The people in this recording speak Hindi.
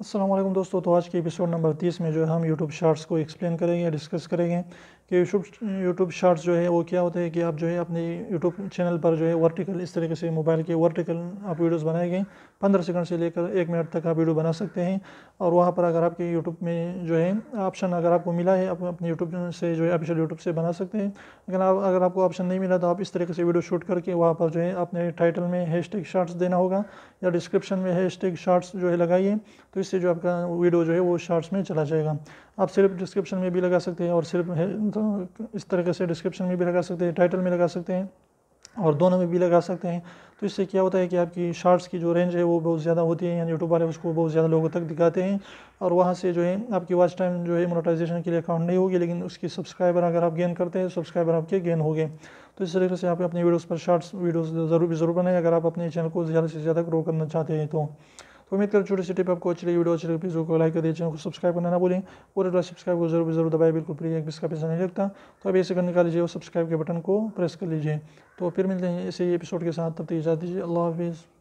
असलम दोस्तों तो आज के एपिसोड नंबर 30 में जो है हम यूट्यूब शार्ट्स को एक्सप्लेन करेंगे या डिस्कस करेंगे कि यूट्यूब यूट्यूब शार्ट्स जो है वो क्या होता है कि आप जो है अपने यूट्यूब चैनल पर जो है वर्टिकल इस तरीके से मोबाइल के वर्टिकल आप वीडियोस बनाएंगे पंद्रह सेकंड से लेकर एक मिनट तक आप वीडियो बना सकते हैं और वहाँ पर अगर आपके यूट्यूब में जो है ऑप्शन अगर आपको मिला है आप अपने यूट्यूब से जो है ऑफिशियल यूट्यूब से बना सकते हैं लेकिन आप अगर आपको ऑप्शन नहीं मिला तो आप इस तरीके से वीडियो शूट करके वहाँ पर जो है अपने टाइटल में हैश टैग शार्ट्स देना होगा या डिस्क्रिप्शन में हैश टैग शार्ट्स जो है लगाइए तो इससे जो आपका वीडियो जो है वो शॉर्ट्स में चला जाएगा आप सिर्फ डिस्क्रिप्शन में भी लगा सकते हैं और सिर्फ तो इस तरीके से डिस्क्रिप्शन में भी लगा सकते हैं टाइटल में लगा सकते हैं और दोनों में भी लगा सकते हैं तो इससे क्या होता है कि आपकी शार्ट्स की जो रेंज है वो बहुत ज़्यादा होती है यानी यूट्यूब वाले उसको बहुत ज़्यादा लोगों तक दिखाते हैं और वहाँ से जो है आपकी वॉच टाइम जो है मोनोटाइजेशन के लिए अकाउंट नहीं होगी लेकिन उसकी सब्सक्राइबर अगर आप गेन करते हैं सब्सक्राइबर आपके गेन हो गए तो इस तरीके से आप अपने वीडियोज़ पर शार्ट्स वीडियोज़ ज़रूर ज़रूर बनाएं अगर आप अपने चैनल को ज़्यादा से ज़्यादा ग्रो करना चाहते हैं तो तो उम्मीद कर छोटे से टिप आपको अच्छी लगी वीडियो अच्छी लगी प्लीज़ को लाइक कर दीजिए चैनल को सब्सक्राइब करना ना बोलें और सब्सक्राइब को जरूर जरूर दबाए बिल्कुल फ्री है इसका पैसा नहीं लगता तो अभी ऐसे करने का लीजिए और सब्सक्राइब के बटन को प्रेस कर लीजिए तो फिर मिलते हैं ऐसे ही एपिसोड के साथ तब तक इजाज़ दीजिए अल्लाह हाफिज़